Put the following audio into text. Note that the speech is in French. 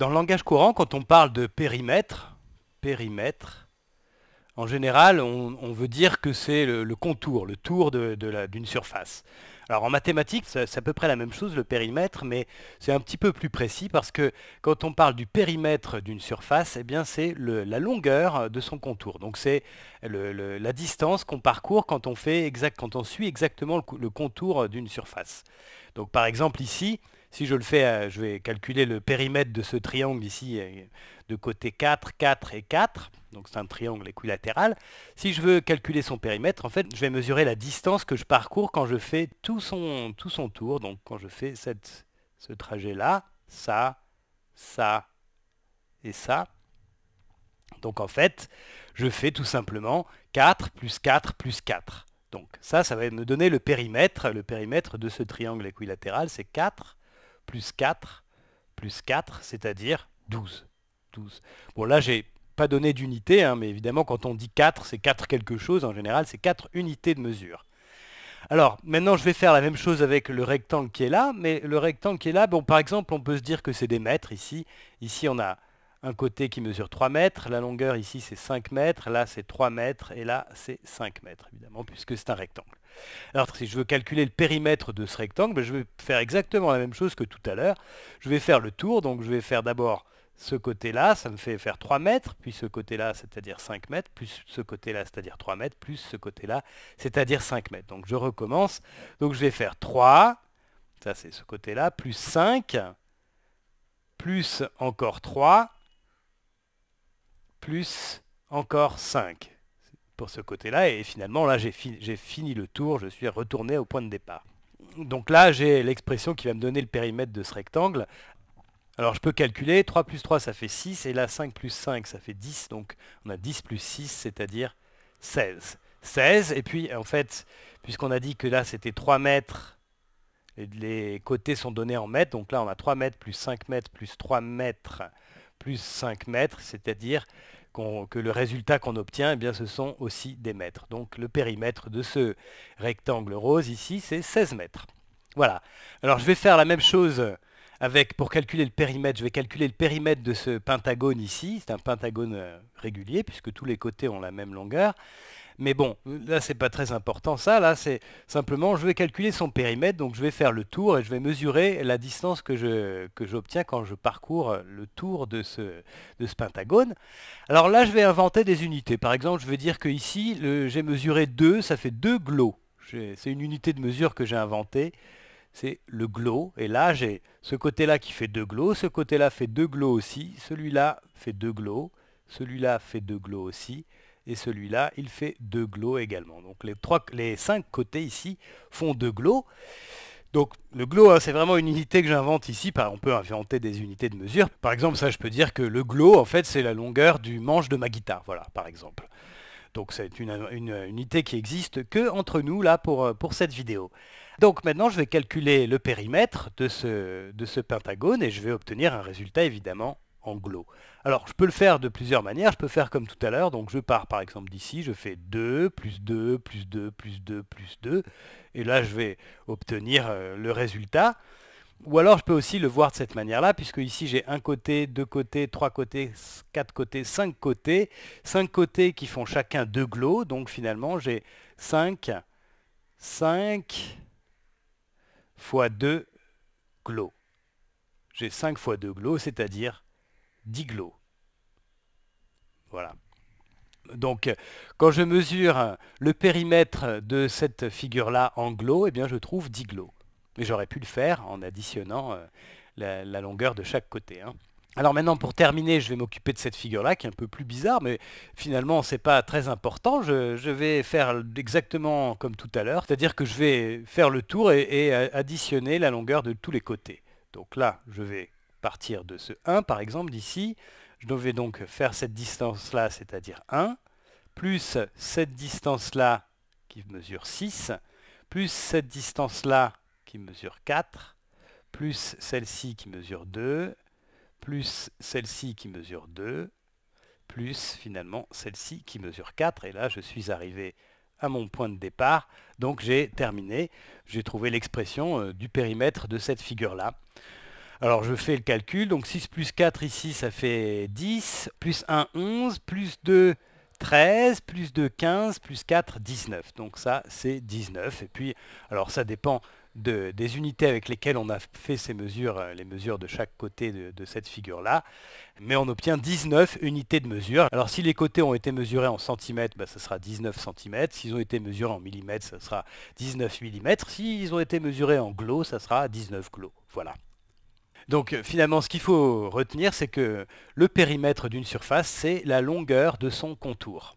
Dans le langage courant, quand on parle de périmètre, périmètre, en général, on, veut dire que c'est le, contour, le tour d'une de, surface. Alors en mathématiques, c'est à peu près la même chose, le périmètre, mais c'est un petit peu plus précis parce que quand on parle du périmètre d'une surface, eh bien c'est la longueur de son contour. Donc c'est la distance qu'on parcourt quand on, fait exact, quand on suit exactement le contour d'une surface. Donc par exemple ici, si je le fais, euh, je vais calculer le périmètre de ce triangle ici euh, de côté 4, 4 et 4. Donc c'est un triangle équilatéral. Si je veux calculer son périmètre, en fait, je vais mesurer la distance que je parcours quand je fais tout son, tout son tour. Donc quand je fais cette, ce trajet-là, ça, ça et ça. Donc en fait, je fais tout simplement 4 plus 4 plus 4. Donc ça, ça va me donner le périmètre. Le périmètre de ce triangle équilatéral, c'est 4, plus 4 plus 4, c'est-à-dire 12. 12. Bon là, j'ai pas donné d'unité, hein, mais évidemment, quand on dit 4, c'est 4 quelque chose. En général, c'est 4 unités de mesure. Alors, maintenant, je vais faire la même chose avec le rectangle qui est là, mais le rectangle qui est là, bon, par exemple, on peut se dire que c'est des mètres ici. Ici, on a un côté qui mesure 3 mètres, la longueur ici c'est 5 mètres, là c'est 3 mètres et là c'est 5 mètres évidemment puisque c'est un rectangle. Alors si je veux calculer le périmètre de ce rectangle, ben, je vais faire exactement la même chose que tout à l'heure. Je vais faire le tour, donc je vais faire d'abord ce côté-là, ça me fait faire 3 mètres, puis ce côté-là, c'est-à-dire 5 mètres, plus ce côté-là, c'est-à-dire 3 mètres, plus ce côté-là, c'est-à-dire 5 mètres. Donc je recommence. Donc je vais faire 3, ça c'est ce côté-là, plus 5, plus encore 3, plus encore 5 pour ce côté-là. Et finalement, là, j'ai j'ai fini le tour, je suis retourné au point de départ. Donc là, j'ai l'expression qui va me donner le périmètre de ce rectangle. Alors je peux calculer, 3 plus 3 ça fait 6, et là 5 plus 5 ça fait 10, donc on a 10 plus 6, c'est-à-dire 16. 16, et puis en fait, puisqu'on a dit que là c'était 3 mètres, les côtés sont donnés en mètres, donc là on a 3 mètres plus 5 mètres plus 3 mètres, plus 5 mètres, c'est-à-dire que le résultat qu'on obtient, eh bien, ce sont aussi des mètres. Donc le périmètre de ce rectangle rose ici, c'est 16 mètres. Voilà. Alors je vais faire la même chose avec, pour calculer le périmètre, je vais calculer le périmètre de ce pentagone ici. C'est un pentagone euh, régulier puisque tous les côtés ont la même longueur. Mais bon, là, c'est pas très important ça. Là, c'est simplement, je vais calculer son périmètre. Donc, je vais faire le tour et je vais mesurer la distance que j'obtiens quand je parcours le tour de ce, pentagone. Alors là, je vais inventer des unités. Par exemple, je vais dire que ici, j'ai mesuré 2, ça fait 2 glo. C'est une unité de mesure que j'ai inventée c'est le glow. Et là, j'ai ce côté-là qui fait deux glos, ce côté-là fait 2 glows aussi, celui-là fait deux glos, celui-là fait 2 glos aussi, et celui-là, il fait deux glos également. Donc les, trois, les cinq côtés ici font deux glos. Donc le glow, hein, c'est vraiment une unité que j'invente ici. On peut inventer des unités de mesure. Par exemple, ça, je peux dire que le glow, en fait, c'est la longueur du manche de ma guitare. Voilà, par exemple. Donc c'est une, une, unité qui existe que entre nous, là, pour, euh, pour, cette vidéo. Donc maintenant, je vais calculer le périmètre de ce, de ce pentagone et je vais obtenir un résultat, évidemment, alors, je peux le faire de plusieurs manières. Je peux faire comme tout à l'heure. Donc, je pars par exemple d'ici. Je fais 2, plus 2, plus 2, plus 2, plus 2. Et là, je vais obtenir euh, le résultat. Ou alors, je peux aussi le voir de cette manière-là, puisque ici, j'ai un côté, deux côtés, trois côtés, quatre côtés, cinq côtés. Cinq côtés qui font chacun deux glos. Donc, finalement, j'ai 5, 5 fois 2 glos. J'ai 5 fois 2 glos, c'est-à-dire Diglo. Voilà. Donc, euh, quand je mesure euh, le périmètre de cette figure-là en glos, eh bien, je trouve 10 glos. j'aurais pu le faire en additionnant euh, la, longueur de chaque côté. Hein. Alors maintenant, pour terminer, je vais m'occuper de cette figure-là, qui est un peu plus bizarre, mais finalement, ce n'est pas très important. Je, vais faire exactement comme tout à l'heure, c'est-à-dire que je vais faire le tour et additionner la longueur de tous les côtés. Donc là, je vais partir de ce 1, par exemple, d'ici, je devais donc faire cette distance-là, c'est-à-dire 1, plus cette distance-là qui mesure 6, plus cette distance-là qui mesure 4, plus celle-ci qui mesure 2, plus celle-ci qui mesure 2, plus finalement celle-ci qui mesure 4. Et là, je suis arrivé à mon point de départ. Donc j'ai terminé, j'ai trouvé l'expression euh, du périmètre de cette figure-là. Alors je fais le calcul, donc 6 plus 4 ici ça fait 10, plus 1, 11, plus 2, 13, plus 2, 15, plus 4, 19. Donc ça c'est 19. Et puis, alors ça dépend des unités avec lesquelles on a fait ces mesures, euh, les mesures de chaque côté de, cette figure-là. Mais on obtient 19 unités de mesure. Alors si les côtés ont été mesurés en centimètres, bah, ça sera 19 centimètres. S'ils ont été mesurés en millimètres, ça sera 19 millimètres. S'ils ont été mesurés en glos, ça sera 19 glos. Voilà. Donc euh, finalement, ce qu'il faut retenir, c'est que le périmètre d'une surface, c'est la longueur de son contour.